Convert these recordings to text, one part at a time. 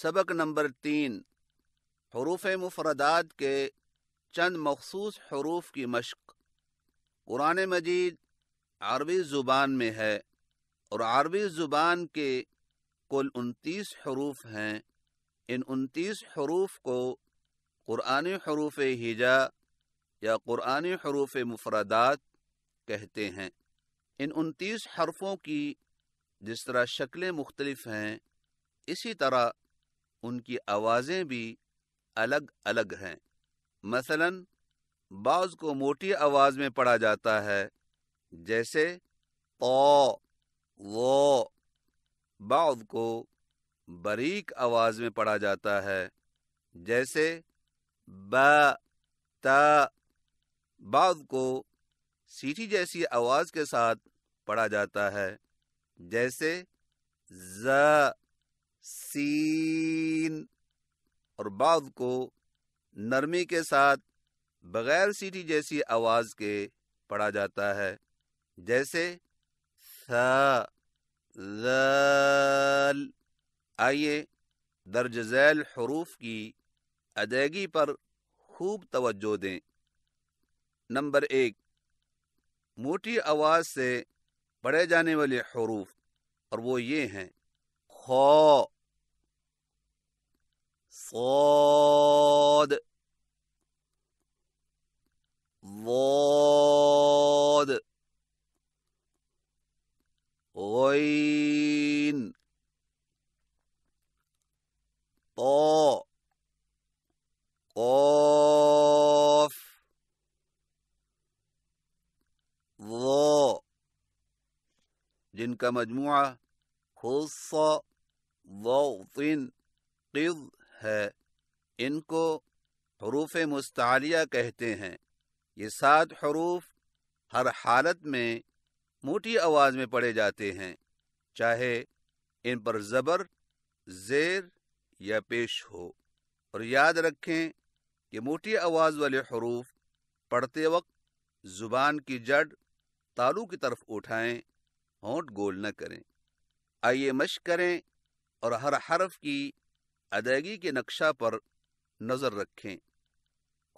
सबक नंबर तीन हरूफ मुफरदात के चंद मखसूस हरूफ की मशक कुरान मजीद अरबी ज़ुबान में है और अरबी ज़ुबान के कुल उनतीस हरूफ हैं इन उनतीस हरूफ को क़ुरान हरूफ हिजा या क़ुरान हरूफ मुफरदात कहते हैं इन उनतीस हरफों की जिस तरह शक्लें मुख्तलफ़ हैं इसी तरह उनकी आवाज़ें भी अलग अलग हैं मसलन बाज को मोटी आवाज़ में पढ़ा जाता है जैसे ओ वो बाज को बारीक आवाज़ में पढ़ा जाता है जैसे ब ता बाज को सीटी जैसी आवाज़ के साथ पढ़ा जाता है जैसे ज सीन और बाद को नरमी के साथ बगैर सीटी जैसी आवाज़ के पढ़ा जाता है जैसे आइए दर्ज झैल हरूफ की अदायगी पर खूब तवज्जो दें नंबर एक मोटी आवाज़ से पढ़े जाने वाले हरूफ और वो ये हैं صاد ضاد غين طاء قاف ظاء جن كمجموعة خص गिन है इनको हरूफ मुस्तालिया कहते हैं ये सात हरूफ हर हालत में मोटी आवाज़ में पढ़े जाते हैं चाहे इन पर ज़बर ज़ेर या पेश हो और याद रखें कि मोटी आवाज़ वाले हरूफ पढ़ते वक्त ज़ुबान की जड़ तालू की तरफ उठाएं होंठ गोल न करें आइए मश करें और हर हरफ की अदायगी के नक्शा पर नज़र रखें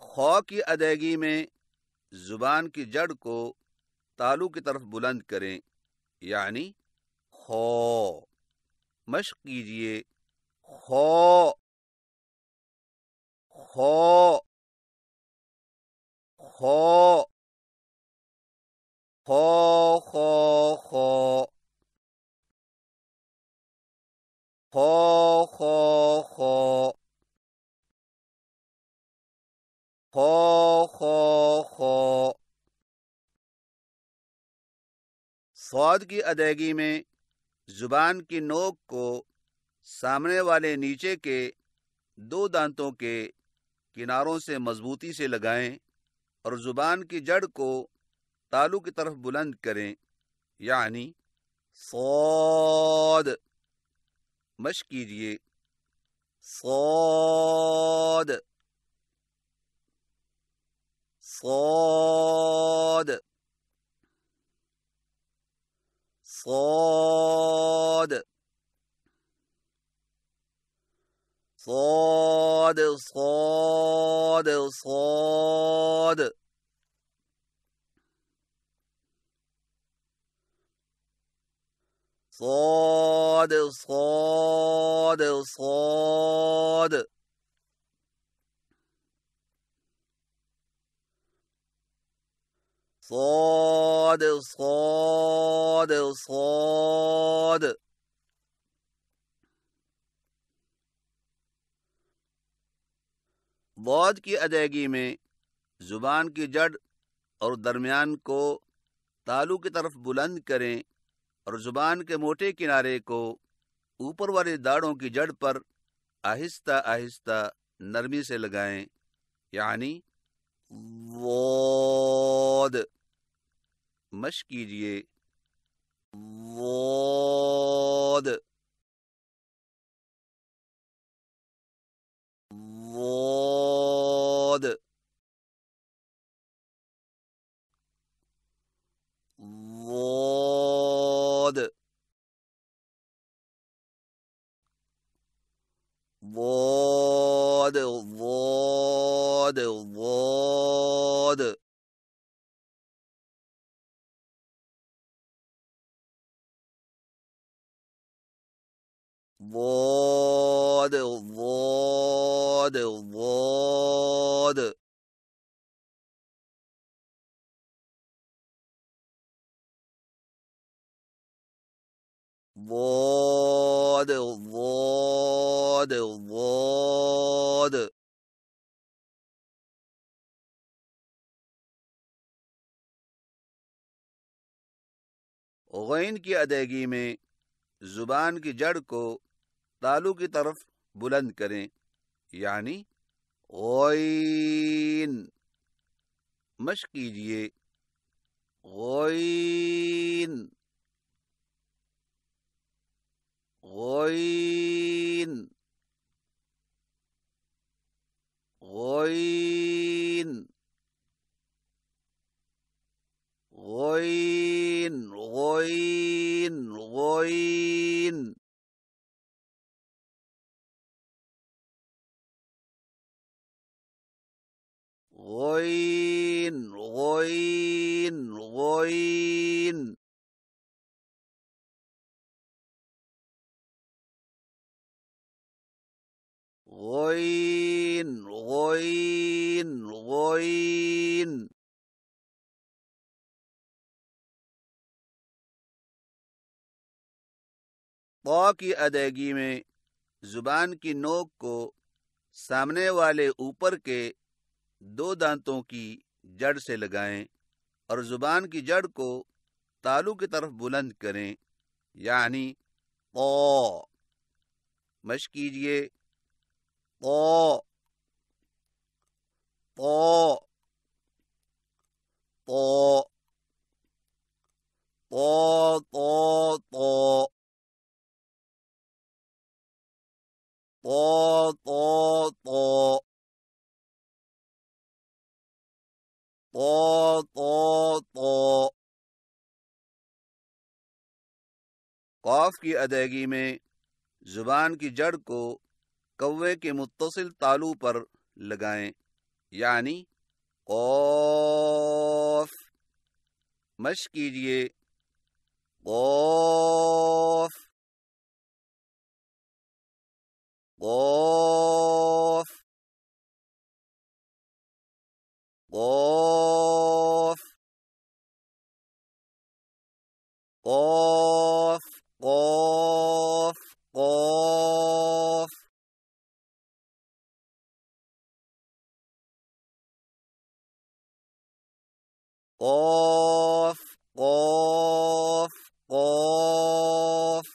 खौ की अदायगी में ज़ुबान की जड़ को तालू की तरफ बुलंद करें यानी खौ मश्क कीजिए खौ खौ खौ फौज की अदायगी में जुबान की नोक को सामने वाले नीचे के दो दांतों के किनारों से मजबूती से लगाएं और जुबान की जड़ को तालू की तरफ बुलंद करें यानी सौद मश कीजिए सौद सौद صاد صاد صاد صاد صاد صاد صاد صاد صاد صاد बौद की अदायगी में ज़ुबान की जड़ और दरमियान को तालू की तरफ बुलंद करें और ज़ुबान के मोटे किनारे को ऊपर वाले दाड़ों की जड़ पर आहिस्ता आहिस्ता नरमी से लगाएं यानी वोद मश कीजिए वोद वोद वोद वोद वोद वोद الضاد الضاد الضاد ضاد الضاد الضاد غین کی ادائیگی میں زبان کی جڑ کو تالو کی طرف बुलंद करें यानी ओन मश कीजिए गौन गौन غين غين غين प की अदायगी में जुबान की नोक को सामने वाले ऊपर के दो दांतों की जड़ से लगाएं और जुबान की जड़ को तालू की तरफ बुलंद करें यानी ओ मश कीजिए ط कौफ की अदायगी में जुबान की जड़ को कौवे के मुतसिल तालू पर लगाएं यानी कौफ मश कीजिए कौफ कौफ कौफ कौफ कौफ कौफ قاف قاف قاف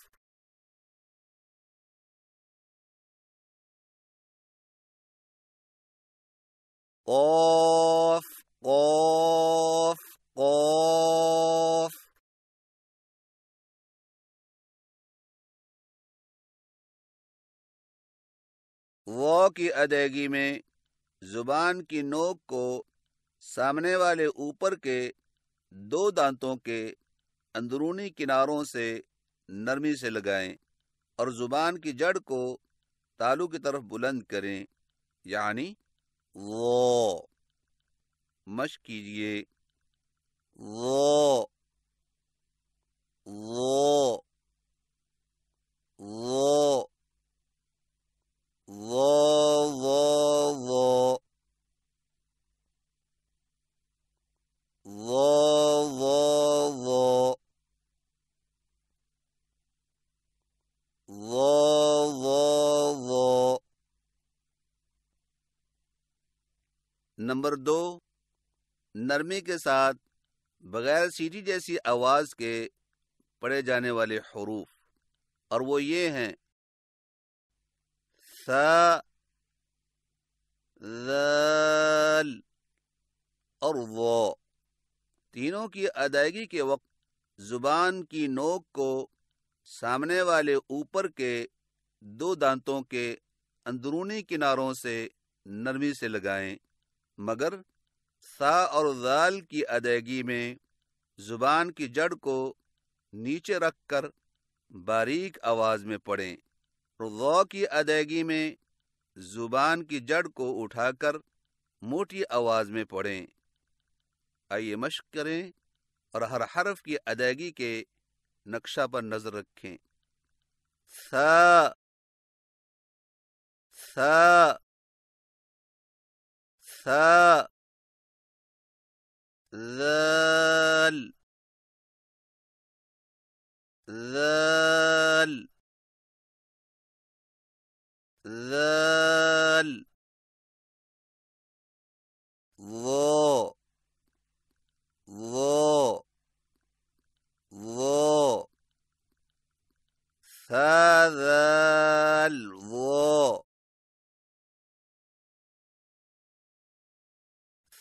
قاف قاف قاف व की अदायगी में जुबान की नोक को सामने वाले ऊपर के दो दांतों के अंदरूनी किनारों से नरमी से लगाएं और ज़ुबान की जड़ को तालू की तरफ बुलंद करें यानी वो मश कीजिए वो नंबर दो नरमी के साथ बग़ैर सीटी जैसी आवाज़ के पढ़े जाने वाले हरूफ और वो ये हैं सा और वो तीनों की अदायगी के वक्त ज़ुबान की नोक को सामने वाले ऊपर के दो दांतों के अंदरूनी किनारों से नरमी से लगाएं मगर सा और जाल की अदायगी में ज़ुबान की जड़ को नीचे रख कर बारीक आवाज़ में पढ़ें रौ की अदायगी में ज़ुबान की जड़ को उठाकर मोटी आवाज़ में पढ़ें आइए मश्क करें और हर हरफ की अदायगी के नक्शा पर नज़र रखें सा सा ثاء ذال ذال ذال ظو ظو ظو ثاء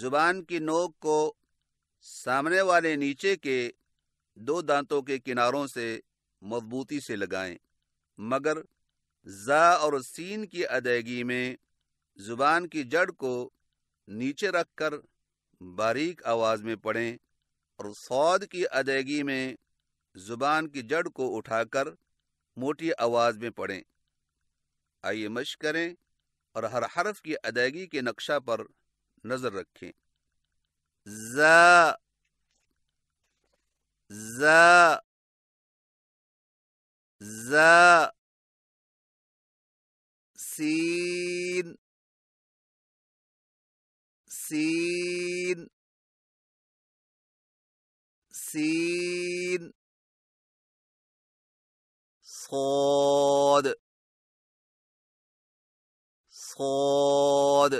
जुबान की नोक को सामने वाले नीचे के दो दांतों के किनारों से मजबूती से लगाएं मगर जा और सीन की अदायगी में जुबान की जड़ को नीचे रखकर बारीक आवाज़ में पढ़ें और सौद की अदायगी में जुबान की जड़ को उठाकर मोटी आवाज़ में पढ़ें आइए मश करें और हर हर्फ की अदायगी के नक्शा पर نظر رکھیں ز ز ز سين سين سين صاد صاد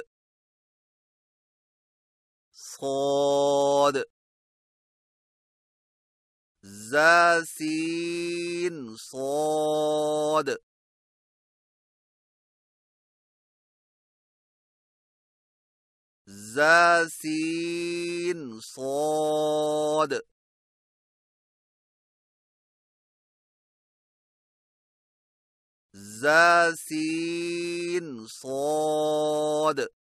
صاد زاسين صاد زاسين صاد زاسين صاد